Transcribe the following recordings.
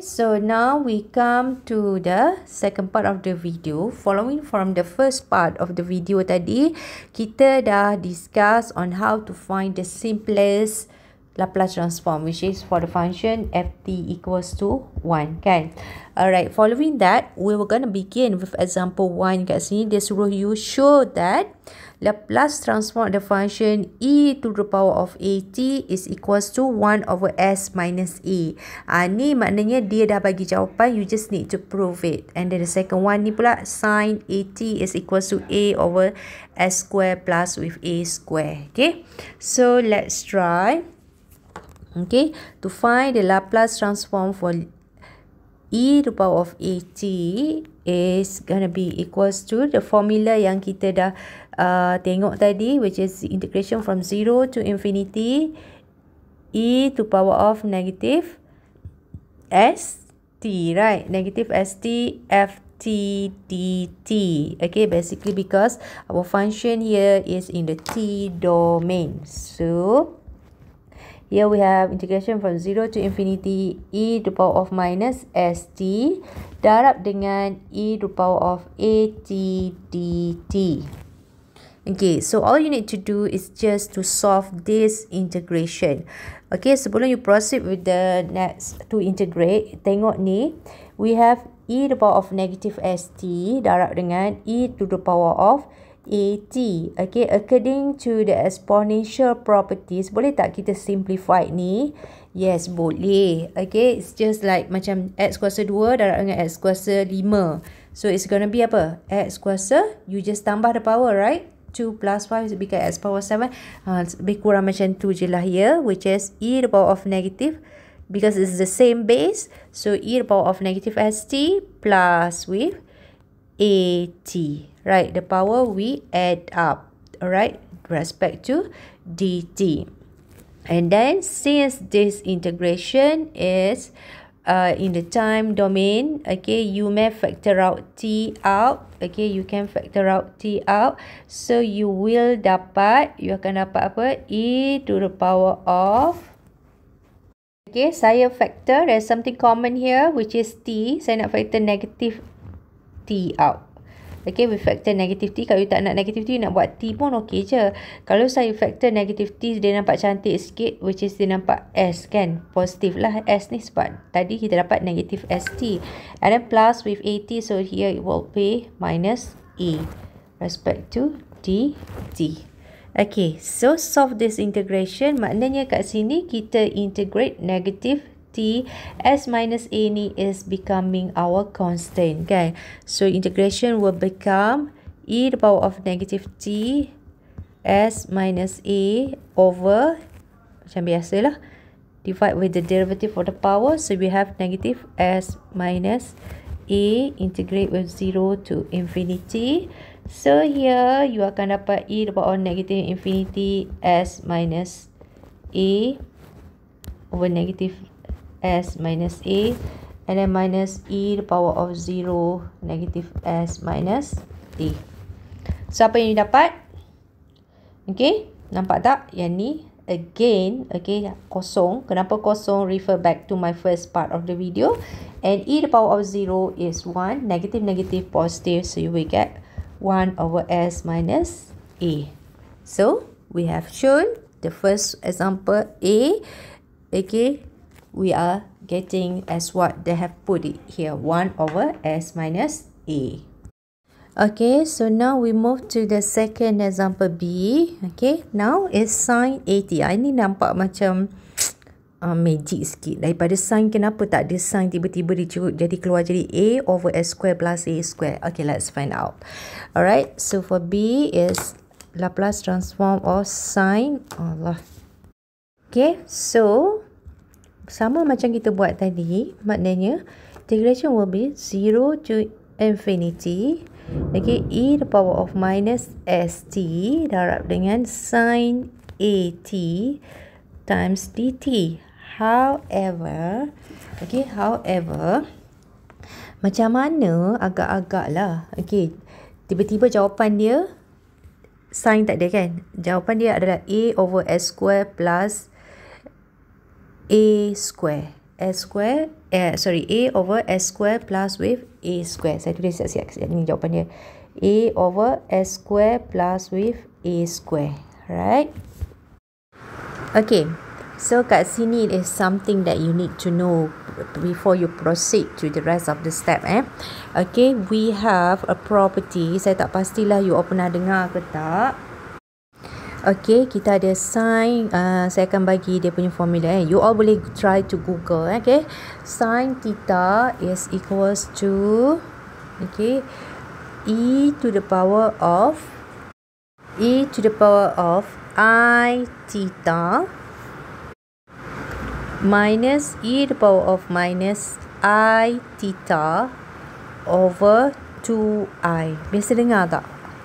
so now we come to the second part of the video following from the first part of the video tadi kita dah discuss on how to find the simplest Laplace transform which is for the function ft equals to 1 kan alright following that we were going to begin with example 1 kat sini dia suruh you show that Laplace transform the function e to the power of at is equals to 1 over s minus e. a. Uh, ni maknanya dia dah bagi jawapan, you just need to prove it. And then the second one ni pula, sin at is equals to a over s square plus with a square. Okay, so let's try. Okay, to find the Laplace transform for e to the power of at is going to be equals to the formula yang kita dah uh, tengok tadi which is integration from 0 to infinity e to power of negative s t right negative s t f t d t. okay basically because our function here is in the t domain so Here we have integration from 0 to infinity e to the power of minus st darab dengan e to the power of at dt. Okay, so all you need to do is just to solve this integration. Okay, sebelum you proceed with the next to integrate, tengok ni, we have e to the power of negative st darab dengan e to the power of negative E t, okay, according to the exponential properties, boleh tak kita simplify ni? Yes, boleh. Okay, it's just like macam X kuasa 2 darab dengan X kuasa 5. So, it's going to be apa? X kuasa, you just tambah the power, right? 2 plus 5 is bigger X power 7. Ha, ah, lebih kurang macam tu je lah ya, which is E the power of negative. Because it's the same base, so E the power of negative ST plus with t. right the power we add up all right respect to dt and then since this integration is uh, in the time domain okay you may factor out t out okay you can factor out t out so you will dapat you akan dapat apa e to the power of okay saya factor there's something common here which is t saya nak factor negative t out Okay, with factor negativity. Kalau you tak nak negative t you nak buat T pun okay je. Kalau saya factor negative t dia nampak cantik sikit. Which is dia nampak S kan. Positif lah S ni sebab tadi kita dapat negative ST. And then plus with AT. So here it will be minus E. Respect to D, D. Okay, so solve this integration. Maknanya kat sini kita integrate negative t s minus a ni is becoming our constant kan so integration will become e to the power of negative t s minus a over macam biasalah divide with the derivative of the power so we have negative s minus a integrate with 0 to infinity so here you akan dapat e to the power of negative infinity s minus a over negative s minus a and then minus e to the power of 0 negative s minus t. So apa yang you dapat? Okay, nampak tak yang ni? Again, okay, kosong. Kenapa kosong? Refer back to my first part of the video. And e to the power of 0 is 1. Negative, negative, positive. So you will get 1 over s minus a. So we have shown the first example a. Okay, we are getting as what they have put it here 1 over s minus a okay so now we move to the second example b okay now is sine 80 ah, ini nampak macam uh, magic sikit daripada sine kenapa tak ada sine tiba-tiba dicurut jadi keluar jadi a over s square plus a square okay let's find out alright so for b is laplace transform of sine Allah Okay, so sama macam kita buat tadi maknanya integration will be 0 to infinity okay, e to the power of minus st darab dengan sin at times dt however okay, however macam mana agak-agak lah okay, tiba-tiba jawapan dia sin tak ada kan jawapan dia adalah a over s square plus a square. S square, eh, sorry, a over s square plus with a square. Saya tulis siap siap. Ini jawapan dia. a over s square plus with a square. Right? Okay. So, kat sini is something that you need to know before you proceed to the rest of the step eh. Okay, we have a property. Saya tak pastilah you all pernah dengar ke tak. Okay, kita ada sign. Uh, saya akan bagi dia punya formula. Eh. You all boleh try to google. Eh, okay, sin theta is equals to okay e to the power of e to the power of i theta minus e to the power of minus i theta over 2i. Biasa dengar tak?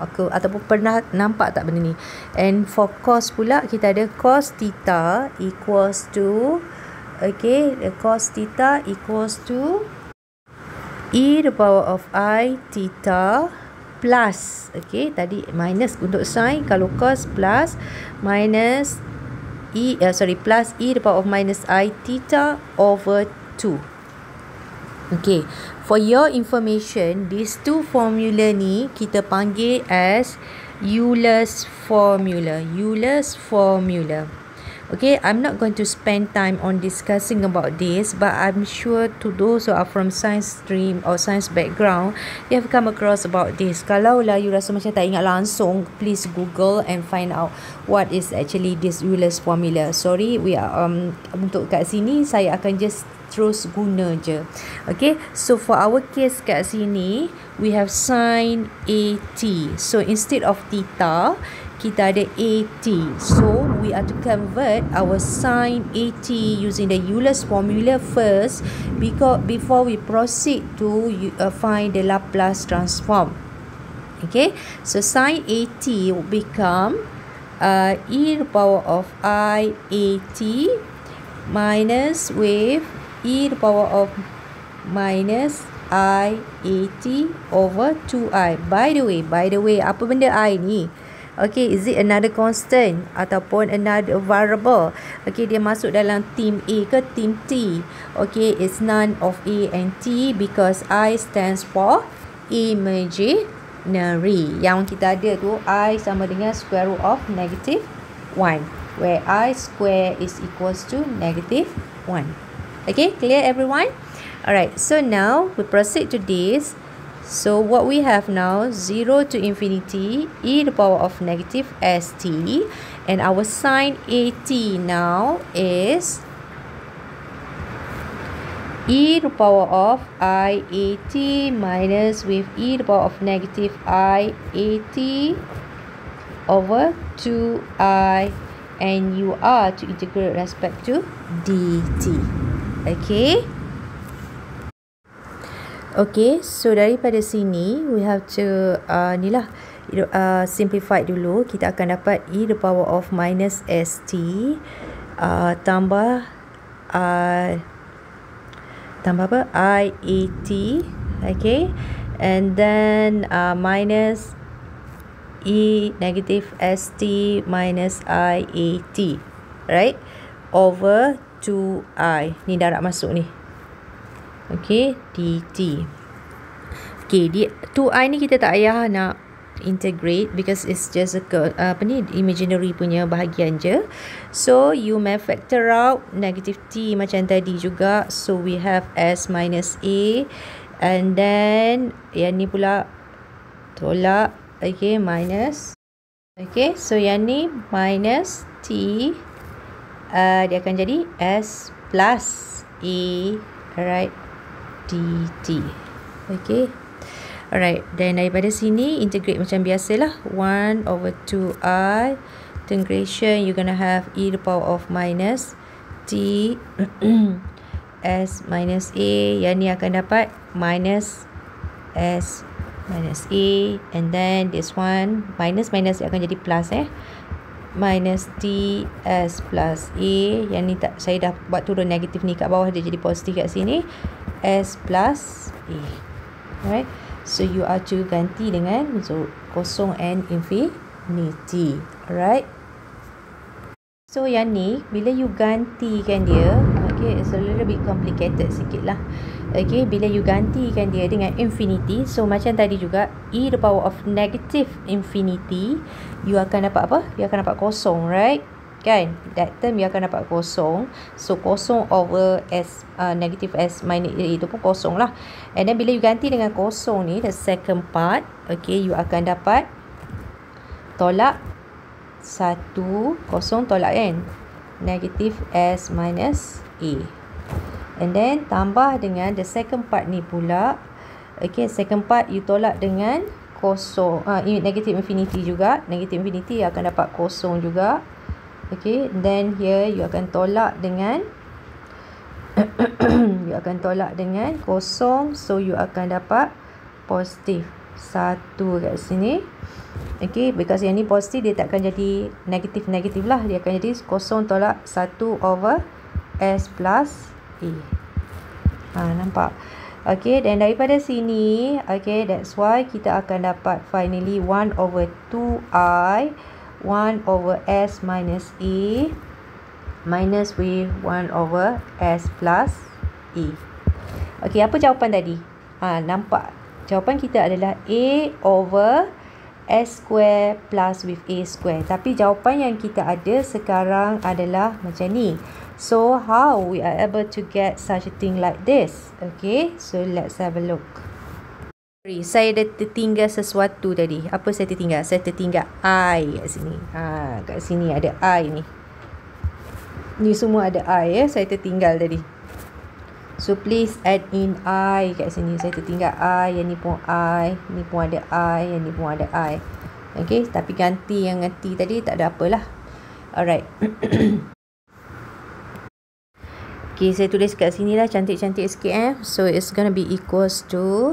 aku ataupun pernah nampak tak benda ni and for cos pula kita ada cos theta equals to okay cos theta equals to e to the power of i theta plus okay tadi minus untuk sign kalau cos plus minus e uh, sorry plus e to the power of minus i theta over 2 Okay, For your information, these two formula ni kita panggil as Euler's formula. Euler's formula. Okay, I'm not going to spend time on discussing about this, but I'm sure to those who are from science stream or science background, you have come across about this. Kalau lah you rasa macam tak ingat langsung, please Google and find out what is actually this Euler's formula. Sorry, we are um untuk kat sini saya akan just terus guna je. Okay, so for our case kat sini, we have sine AT. So instead of theta, kita ada AT. So we are to convert our sine AT using the Euler's formula first because before we proceed to uh, find the Laplace transform. Okay, so sine AT will become uh, e to the power of i AT minus wave e to the power of minus i a t over 2i. By the way, by the way, apa benda i ni? Okay, is it another constant ataupun another variable? Okay, dia masuk dalam team A ke team T? Okay, it's none of A and T because I stands for imaginary. Yang kita ada tu, I sama dengan square root of negative 1. Where I square is equals to negative 1. okay clear everyone all right so now we proceed to this so what we have now 0 to infinity e to the power of negative st and our sine at now is e to the power of iat minus with e to the power of negative iat over 2i and you are to integrate respect to dt Okay. Okay, so daripada sini, we have to, uh, ni lah, uh, simplify dulu. Kita akan dapat e the power of minus st uh, tambah, uh, tambah apa? i a t, okay? And then, uh, minus e negative st minus i a t, right? Over 2i. Ni dah masuk ni. Okay. dt. Okay. dia 2i ni kita tak payah nak integrate because it's just a uh, apa ni imaginary punya bahagian je so you may factor out negative t macam tadi juga so we have s minus a and then yang ni pula tolak okay minus okay so yang ni minus t uh, dia akan jadi S plus E right DT. Okay. Alright. Dan daripada sini integrate macam biasalah. 1 over 2i integration you're gonna have e to the power of minus t s minus a yang ni akan dapat minus s minus a and then this one minus minus dia akan jadi plus eh minus T S plus a yang ni tak saya dah buat turun negatif ni kat bawah dia jadi positif kat sini s plus a alright so you are to ganti dengan so kosong n infinity alright so yang ni bila you gantikan dia okay it's a little bit complicated sikit lah okay, bila you gantikan dia dengan infinity, so macam tadi juga, e the power of negative infinity, you akan dapat apa? You akan dapat kosong, right? Kan? That term you akan dapat kosong. So, kosong over s uh, negative s minus e itu pun kosong lah. And then, bila you ganti dengan kosong ni, the second part, okay, you akan dapat tolak satu kosong tolak kan? Negative s minus e. And then tambah dengan the second part ni pula. Okay, second part you tolak dengan kosong. Ah, uh, negative infinity juga. Negative infinity you akan dapat kosong juga. Okay, then here you akan tolak dengan you akan tolak dengan kosong so you akan dapat positif satu kat sini okay because yang ni positif dia takkan jadi negatif-negatif lah dia akan jadi kosong tolak satu over s plus A ha, nampak ok dan daripada sini ok that's why kita akan dapat finally 1 over 2i 1 over s minus A e, minus with 1 over s plus A e. ok apa jawapan tadi ha, nampak jawapan kita adalah A over s square plus with a square tapi jawapan yang kita ada sekarang adalah macam ni So how we are able to get such a thing like this? Okay, so let's have a look. Sorry, saya ada tertinggal sesuatu tadi. Apa saya tertinggal? Saya tertinggal I kat sini. Ha, kat sini ada I ni. Ni semua ada I ya. Saya tertinggal tadi. So please add in I kat sini. Saya tertinggal I. Yang ni pun I. Ni pun ada I. Yang ni pun ada I. Okay, tapi ganti yang ganti tadi tak ada apalah. Alright. Okay, saya tulis kat sini lah cantik-cantik sikit eh. So, it's going to be equals to,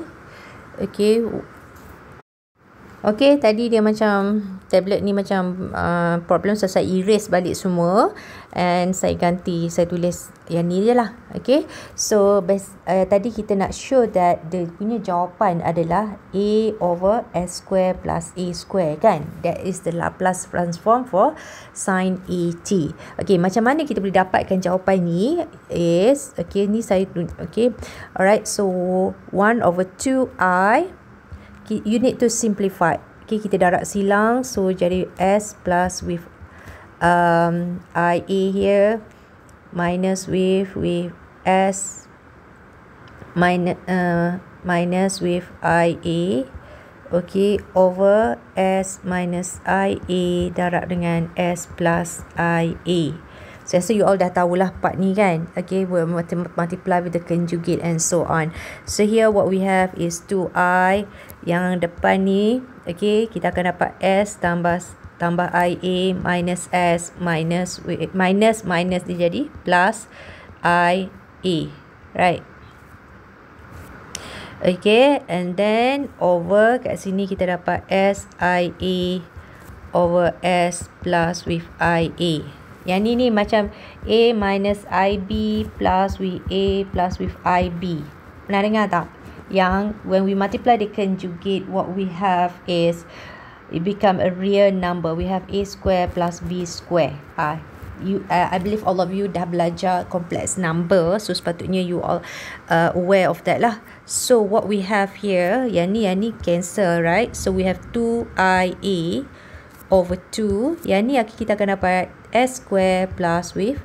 okay, Okay, tadi dia macam tablet ni macam uh, problem so saya erase balik semua and saya ganti, saya tulis yang ni je lah. Okay, so best, uh, tadi kita nak show that dia punya jawapan adalah A over S square plus A square kan? That is the Laplace transform for sine AT. Okay, macam mana kita boleh dapatkan jawapan ni? Is, okay, ni saya tunjuk. Okay, alright, so 1 over 2i you need to simplify okay kita darat silang so jadi s plus with um i ia e here minus with with s minus uh, minus with i ia e. okay over s minus i ia e. darat dengan s plus i ia saya rasa you all dah tahulah part ni kan. Okay, we multiply with the conjugate and so on. So here what we have is 2i yang depan ni. Okay, kita akan dapat s tambah tambah ia minus s minus eh, minus minus dia jadi plus ia. Right. Okay, and then over kat sini kita dapat s ia over s plus with ia. Yang ni ni macam A minus IB plus with A plus with IB. Pernah dengar tak? Yang when we multiply the conjugate, what we have is it become a real number. We have A square plus B square. Ah, you, uh, I believe all of you dah belajar complex number. So, sepatutnya you all uh, aware of that lah. So, what we have here, yang ni, yang ni cancel, right? So, we have 2IA plus over 2 yang ni kita akan dapat s square plus with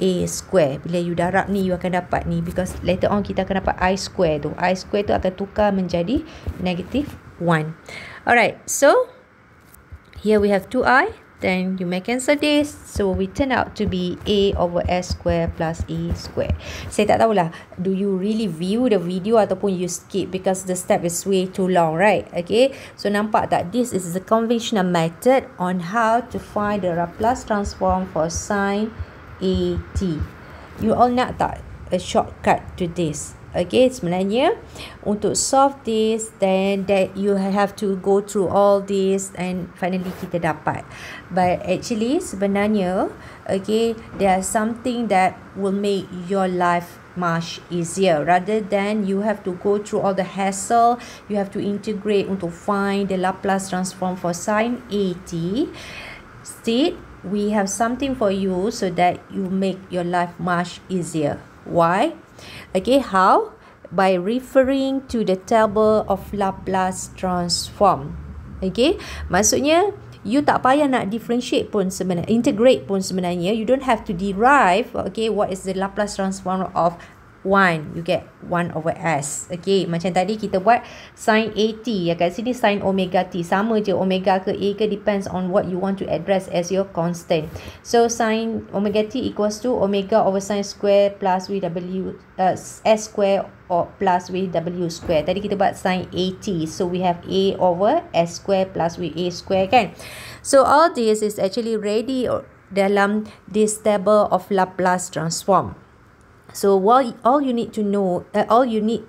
a square bila you darab ni you akan dapat ni because later on kita akan dapat i square tu i square tu akan tukar menjadi negative 1 alright so here we have 2i then you may cancel this so we turn out to be a over s square plus a square saya tak tahulah do you really view the video ataupun you skip because the step is way too long right okay so nampak tak this is the conventional method on how to find the Laplace transform for sine a t you all nak tak a shortcut to this Okay, sebenarnya untuk solve this then that you have to go through all this and finally kita dapat. But actually sebenarnya okay there are something that will make your life much easier rather than you have to go through all the hassle you have to integrate to find the Laplace transform for sine 80 Instead, we have something for you so that you make your life much easier why Okay, how? By referring to the table of Laplace transform. Okay, maksudnya you tak payah nak differentiate pun sebenarnya, integrate pun sebenarnya. You don't have to derive, okay, what is the Laplace transform of 1 you get 1 over s okay macam tadi kita buat sin at ya kat sini sin omega t sama je omega ke a ke depends on what you want to address as your constant so sin omega t equals to omega over sin square plus w uh, s square or plus w w square tadi kita buat sin at so we have a over s square plus w a square kan so all this is actually ready dalam this table of laplace transform so what all you need to know uh, all you need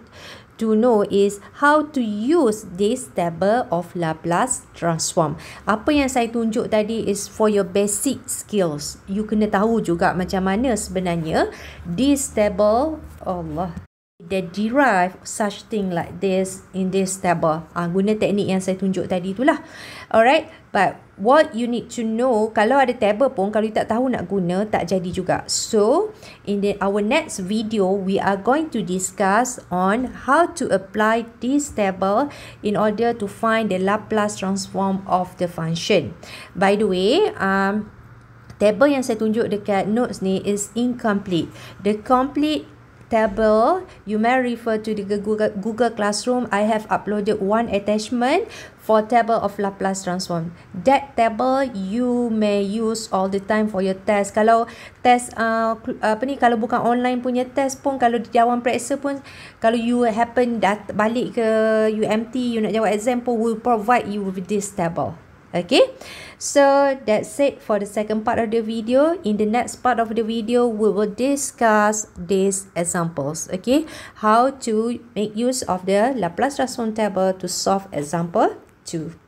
to know is how to use this table of Laplace transform. Apa yang saya tunjuk tadi is for your basic skills. You kena tahu juga macam mana sebenarnya this table Allah they derive such thing like this in this table. Ah, guna teknik yang saya tunjuk tadi itulah. Alright, but what you need to know, kalau ada table pun, kalau you tak tahu nak guna, tak jadi juga. So, in the, our next video, we are going to discuss on how to apply this table in order to find the Laplace transform of the function. By the way, um, table yang saya tunjuk dekat notes ni is incomplete. The complete table, you may refer to the Google, Google Classroom. I have uploaded one attachment for table of Laplace transform. That table you may use all the time for your test. Kalau test uh, apa ni kalau bukan online punya test pun kalau di jawapan periksa pun kalau you happen dat balik ke UMT you nak jawab exam pun will provide you with this table. okay so that's it for the second part of the video in the next part of the video we will discuss these examples okay how to make use of the laplace transform table to solve example 2